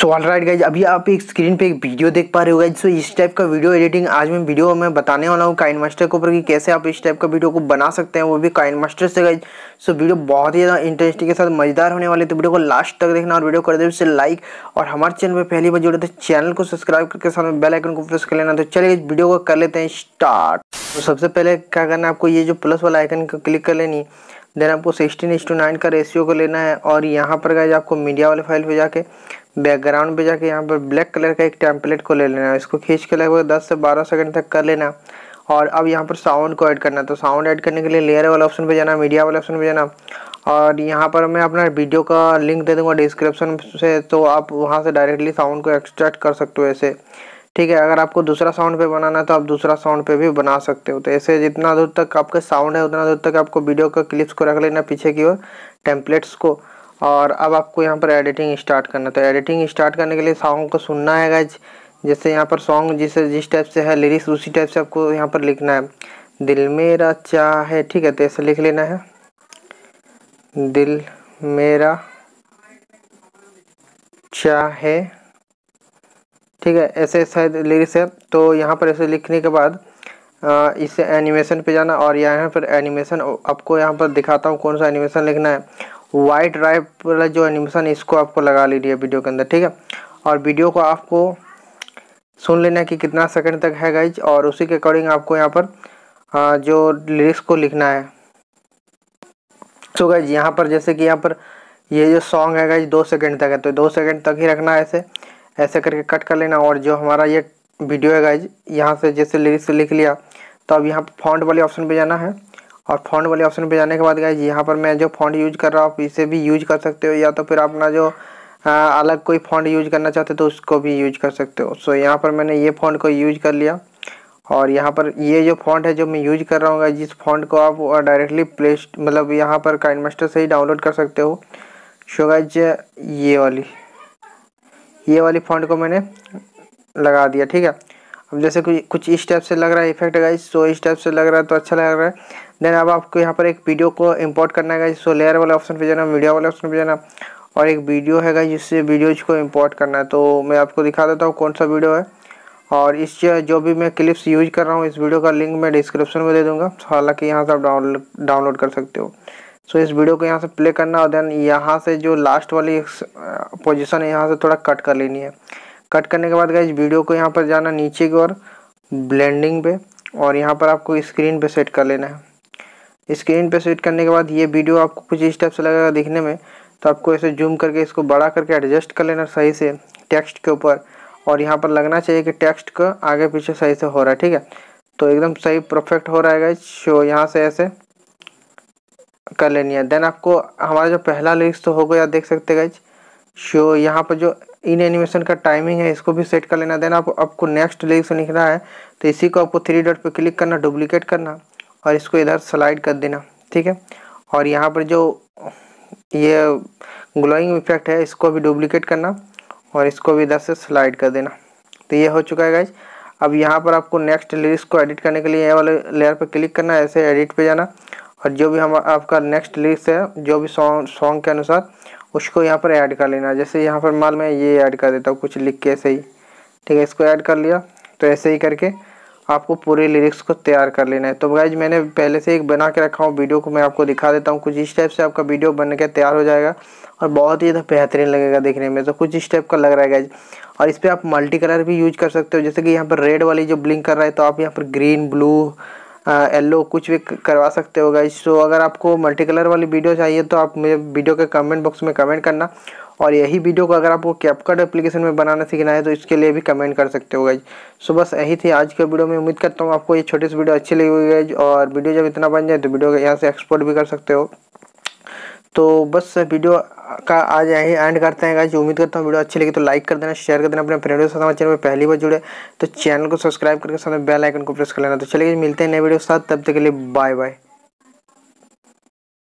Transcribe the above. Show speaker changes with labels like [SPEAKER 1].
[SPEAKER 1] so all right guys अभी आप एक स्क्रीन पे एक वीडियो देख पा रहे हो गाइज सो इस टाइप का वीडियो एडिटिंग आज मैं वीडियो में बताने वाला हूँ काइन मास्टर के ऊपर कि कैसे आप इस टाइप का वीडियो को बना सकते हैं वो भी काइन मास्टर से गाइज सो वीडियो बहुत ही ज़्यादा इंटरेस्टिंग के साथ मजेदार होने वाले तो वीडियो को लास्ट तक देखना और वीडियो कर दे उससे लाइक और हमारे चैनल पर पहली बार जुड़े थे तो चैनल को सब्सक्राइब करके साथ में बेलाइकन को प्रेस कर लेना तो चलिए वीडियो को कर लेते हैं स्टार्ट तो सबसे पहले क्या करना है आपको ये जो प्लस वाला आइकन को क्लिक कर लेनी देन आपको सिक्सटीन इंस टू नाइन का रेशियो को लेना है और यहाँ पर गए आपको मीडिया वाले फाइल पर जाके बैकग्राउंड पे जाके यहाँ पर ब्लैक कलर का एक टेम्पलेट को ले लेना इसको खींच के लगभग दस से बारह सेकंड तक कर लेना और अब यहाँ पर साउंड को ऐड करना तो साउंड ऐड करने के लिए लेयर वाले ऑप्शन पे जाना मीडिया वाले ऑप्शन पे जाना और यहाँ पर मैं अपना वीडियो का लिंक दे दूँगा डिस्क्रिप्शन से तो आप वहाँ से डायरेक्टली साउंड को एक्सट्रैक्ट कर सकते हो ऐसे ठीक है अगर आपको दूसरा साउंड पे बनाना है तो आप दूसरा साउंड पे भी बना सकते हो तो ऐसे जितना दूर तक आपका साउंड है उतना दूर तक आपको वीडियो का क्लिप्स को रख लेना पीछे की ओर टेम्पलेट्स को और अब आपको यहाँ पर एडिटिंग स्टार्ट करना तो एडिटिंग स्टार्ट करने के लिए सॉन्ग को सुनना है गाइज जैसे यहाँ पर सॉन्ग जिस जिस टाइप से है लिरिक्स उसी टाइप से आपको यहाँ पर लिखना है दिल मेरा चाह है ठीक है तो ऐसे लिख लेना है दिल मेरा चाह है ठीक है ऐसे शायद लिरिक्स है तो यहाँ पर ऐसे लिखने के बाद इसे एनिमेशन पे जाना और यहाँ पर एनिमेशन आपको यहाँ पर दिखाता हूँ कौन सा एनिमेशन लिखना है वाइट ड्राइव वाला जो एनिमेशन है इसको आपको लगा लीजिए वीडियो के अंदर ठीक है और वीडियो को आपको सुन लेना कि कितना सेकंड तक है गाइज और उसी के अकॉर्डिंग आपको यहाँ पर जो लिरिक्स को लिखना है सो तो गाइज यहाँ पर जैसे कि यहाँ पर ये जो सॉन्ग है गाइज दो सेकंड तक है तो दो सेकंड तक ही रखना है ऐसे ऐसे करके कट कर लेना और जो हमारा ये वीडियो है गाइज यहाँ से जैसे लिरिक्स लिख लिया तो अब यहाँ पर फॉन्ट वाले ऑप्शन पर जाना है और फॉन्ट वाले ऑप्शन पे जाने के बाद गाइज यहाँ पर मैं जो फॉन्ट यूज कर रहा हूँ आप इसे भी यूज कर सकते हो या तो फिर अपना जो आ, अलग कोई फॉन्ट यूज करना चाहते हो तो उसको भी यूज कर सकते हो सो यहाँ पर मैंने ये फॉन्ट को यूज कर लिया और यहाँ पर ये जो फॉन्ट है जो मैं यूज कर रहा हूँ जिस फॉन्ट को आप डायरेक्टली प्ले मतलब यहाँ पर काइन मास्टर से ही डाउनलोड कर सकते हो सो गाइज ये वाली ये वाली फॉन्ट को मैंने लगा दिया ठीक है अब जैसे कुछ कुछ इस टाइप से लग रहा है इफेक्ट गाइज सो इस टाइप से लग रहा है तो अच्छा लग रहा है देन अब आपको यहाँ पर एक वीडियो को इंपोर्ट करना है सो लेयर वाले ऑप्शन पे जाना मीडिया वाले ऑप्शन पे जाना और एक वीडियो है गाइज जिससे वीडियोज को इम्पोर्ट करना है तो मैं आपको दिखा देता हूँ कौन सा वीडियो है और इस जो भी मैं क्लिप्स यूज कर रहा हूँ इस वीडियो का लिंक मैं डिस्क्रिप्शन में दे दूँगा हालाँकि यहाँ से आप डाउनलोड डाउनलोड कर सकते हो सो so, इस वीडियो को यहाँ से प्ले करना और देन यहाँ से जो लास्ट वाली पोजीशन uh, है यहाँ से थोड़ा कट कर लेनी है कट करने के बाद गए वीडियो को यहाँ पर जाना नीचे की ओर ब्लेंडिंग पे और यहाँ पर आपको स्क्रीन पे सेट कर लेना है स्क्रीन पे सेट करने के बाद ये वीडियो आपको कुछ इस टाइप से लगेगा दिखने में तो आपको ऐसे जूम करके इसको बड़ा करके एडजस्ट कर लेना सही से टेक्स्ट के ऊपर और यहाँ पर लगना चाहिए कि टेक्स्ट का आगे पीछे सही से हो रहा है ठीक है तो एकदम सही परफेक्ट हो रहा है गाइज शो यहाँ से ऐसे कर लेनी है देन आपको हमारा जो पहला लिस्ट तो हो गया देख सकते गाइज शो यहाँ पर जो इन एनिमेशन का टाइमिंग है इसको भी सेट कर लेना देन आप, आपको नेक्स्ट लेग से लिखना है तो इसी को आपको थ्री डॉट पर क्लिक करना डुप्लीकेट करना और इसको इधर स्लाइड कर देना ठीक है और यहाँ पर जो ये ग्लोइंग इफेक्ट है इसको भी डुप्लीकेट करना और इसको भी इधर से स्लाइड कर देना तो ये हो चुका है गाइज अब यहाँ पर आपको नेक्स्ट लिरिक्स को एडिट करने के लिए ये वाले लेयर पर क्लिक करना है ऐसे एडिट पे जाना और जो भी हम आपका नेक्स्ट लिरिक्स है जो भी सॉन्ग सॉन्ग के अनुसार उसको यहाँ पर ऐड कर लेना जैसे यहाँ पर माल मैं ये ऐड कर देता हूँ कुछ लिख के ऐसे ही ठीक है इसको ऐड कर लिया तो ऐसे ही करके आपको पूरे लिरिक्स को तैयार कर लेना है तो गाइज मैंने पहले से एक बना के रखा हूँ वीडियो को मैं आपको दिखा देता हूँ कुछ इस टाइप से आपका वीडियो बन के तैयार हो जाएगा और बहुत ही ज्यादा बेहतरीन लगेगा देखने में तो कुछ इस टाइप का लग रहा है गाइज और इस पर आप मल्टी कलर भी यूज कर सकते हो जैसे कि यहाँ पर रेड वाली जो ब्लिंक कर रहा है तो आप यहाँ पर ग्रीन ब्लू येल्लो कुछ भी करवा सकते हो गाइस सो अगर आपको मल्टी कलर वाली वीडियो चाहिए तो आप मेरे वीडियो के कमेंट बॉक्स में कमेंट करना और यही वीडियो को अगर आपको कैपकट एप्लीकेशन में बनाना सीखना है तो इसके लिए भी कमेंट कर सकते हो गाइज सो बस यही थी आज के वीडियो में उम्मीद करता हूँ आपको ये छोटी सी वीडियो अच्छी लगी हुई गाइज और वीडियो जब इतना बन जाए तो वीडियो को यहाँ से एक्सपोर्ट भी कर सकते हो तो बस वीडियो का आज यही एंड करते हैं गाइज उम्मीद करता हूँ वीडियो अच्छी लगी तो लाइक कर देना शेयर कर देना अपने फ्रेंडों के साथ हमारे चैनल पर पहली बार जुड़े तो चैनल को सब्सक्राइब करके साथ बेल आइकन को प्रेस कर लेना तो चलिए मिलते हैं नए वीडियो के साथ तब तक के लिए बाय बाय